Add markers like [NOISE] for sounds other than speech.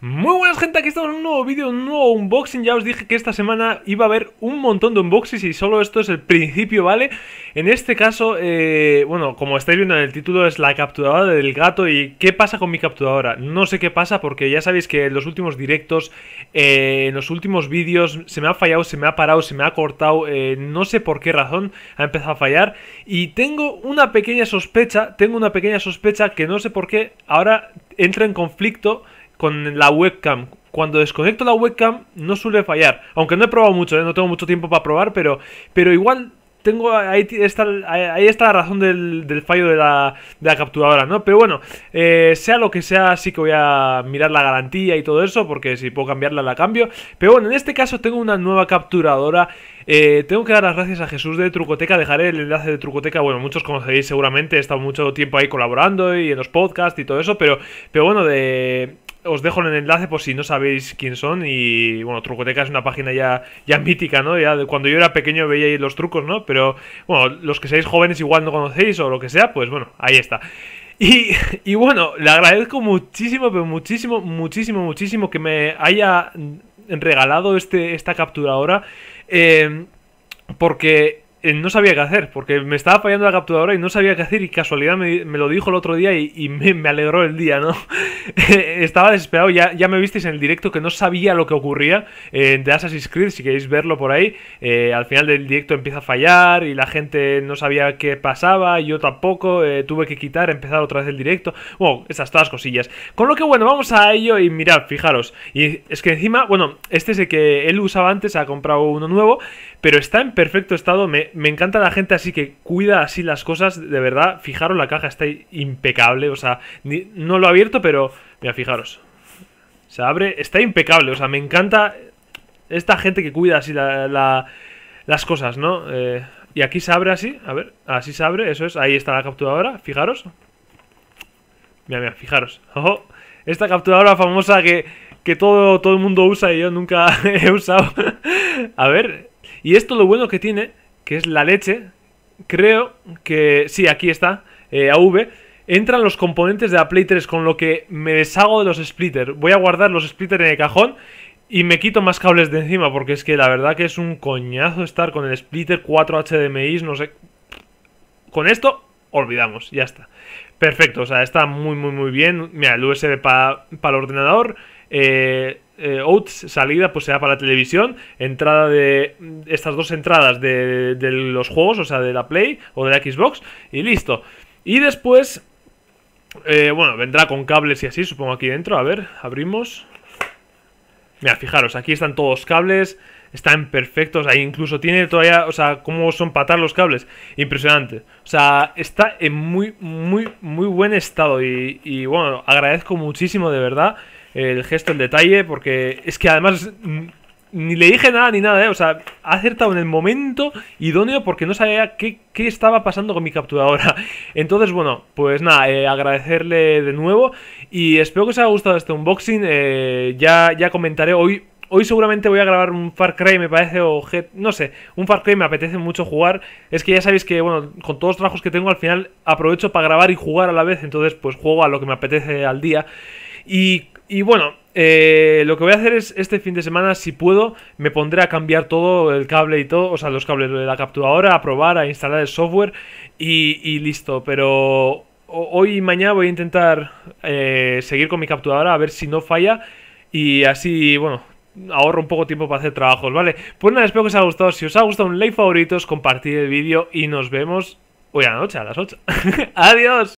Muy buenas gente, aquí estamos en un nuevo vídeo, un nuevo unboxing Ya os dije que esta semana iba a haber un montón de unboxings y solo esto es el principio, ¿vale? En este caso, eh, bueno, como estáis viendo en el título es la capturadora del gato y ¿qué pasa con mi capturadora? No sé qué pasa porque ya sabéis que en los últimos directos, eh, en los últimos vídeos se me ha fallado, se me ha parado, se me ha cortado eh, No sé por qué razón ha empezado a fallar y tengo una pequeña sospecha, tengo una pequeña sospecha que no sé por qué ahora entra en conflicto con la webcam. Cuando desconecto la webcam no suele fallar. Aunque no he probado mucho, ¿eh? no tengo mucho tiempo para probar, pero, pero igual tengo ahí está, ahí está la razón del, fallo de la, de la, capturadora, ¿no? Pero bueno, eh, sea lo que sea, sí que voy a mirar la garantía y todo eso, porque si puedo cambiarla, la cambio. Pero bueno, en este caso tengo una nueva capturadora. Eh, tengo que dar las gracias a Jesús de Trucoteca, dejaré el enlace de Trucoteca, bueno, muchos conocéis seguramente, he estado mucho tiempo ahí colaborando y en los podcasts y todo eso, pero, pero bueno, de, os dejo el enlace por si no sabéis quién son. Y bueno, Trucoteca es una página ya, ya mítica, ¿no? Ya cuando yo era pequeño veía ahí los trucos, ¿no? Pero bueno, los que seáis jóvenes igual no conocéis o lo que sea, pues bueno, ahí está. [LAUGHS] Y, bueno, le agradezco muchísimo, pero muchísimo, muchísimo, muchísimo que me haya regalado este, esta captura ahora. Eh, porque eh, no sabía qué hacer, porque me estaba fallando la capturadora y no sabía qué hacer y casualidad me, lo dijo el otro día y, me, alegró el día, ¿no? [LAUGHS] estaba desesperado, ya, ya me visteis en el directo que no sabía lo que ocurría en eh, de Assassin's Creed, si queréis verlo por ahí, eh, al final del directo empieza a fallar y la gente no sabía qué pasaba, yo tampoco, tuve que quitar, empezar otra vez el directo, bueno, esas todas cosillas. Con lo que bueno, vamos a ello y mirad, fijaros, y es que encima, bueno, este es el que él usaba antes, ha comprado uno nuevo, pero está en perfecto estado, me, me encanta la gente así que cuida así las cosas, de verdad. Fijaros, la caja está impecable, o sea, no lo he abierto, pero mira, fijaros. Se abre, está impecable, o sea, me encanta esta gente que cuida así las cosas, ¿no? Eh, y aquí se abre así, a ver, así se abre, eso es, ahí está la capturadora, fijaros. Mira, mira, fijaros. Ojo, esta capturadora famosa que, todo, todo el mundo usa y yo nunca [LAUGHS] he usado. a ver, y esto lo bueno que tiene que es la leche. Creo que... Sí, aquí está, eh, AV. Entran los componentes de la Play 3, con lo que me deshago de los splitters. Voy a guardar los splitters en el cajón y me quito más cables de encima, porque es que la verdad que es un coñazo estar con el splitter 4 HDMI, no sé... Con esto, olvidamos, ya está. Perfecto, o sea, está muy, muy, muy bien. Mira, el USB para el ordenador eh, eh salida, pues sea para la televisión, entrada de mm, estas dos entradas de, los juegos, o sea, de la Play o de la Xbox, y listo. Y después, eh, bueno, vendrá con cables y así, supongo aquí dentro, a ver, abrimos. Mira, fijaros, aquí están todos cables, están perfectos, ahí incluso tiene todavía, o sea, cómo son patar los cables, impresionante. O sea, está en muy, muy, muy buen estado y, y bueno, agradezco muchísimo de verdad el gesto, el detalle, porque es que además mm, ni le dije nada ni nada, ¿eh? O sea, ha acertado en el momento idóneo porque no sabía qué, qué estaba pasando con mi capturadora. [LAUGHS] Entonces, bueno, pues nada, eh, agradecerle de nuevo y espero que os haya gustado este unboxing. Eh, ya, ya comentaré hoy. Hoy seguramente voy a grabar un Far Cry, me parece, o no sé, un Far Cry me apetece mucho jugar. Es que ya sabéis que, bueno, con todos los trabajos que tengo, al final aprovecho para grabar y jugar a la vez, entonces pues juego a lo que me apetece al día. Y y bueno, eh, lo que voy a hacer es este fin de semana, si puedo, me pondré a cambiar todo el cable y todo, o sea, los cables de la capturadora, a probar, a instalar el software y, listo. Pero hoy y mañana voy a intentar eh, seguir con mi capturadora a ver si no falla y así, bueno, ahorro un poco tiempo para hacer trabajos, ¿vale? Pues nada, espero que os haya gustado. Si os ha gustado un like favoritos, compartir el vídeo y nos vemos hoy a la noche, a las 8. [LAUGHS] ¡Adiós!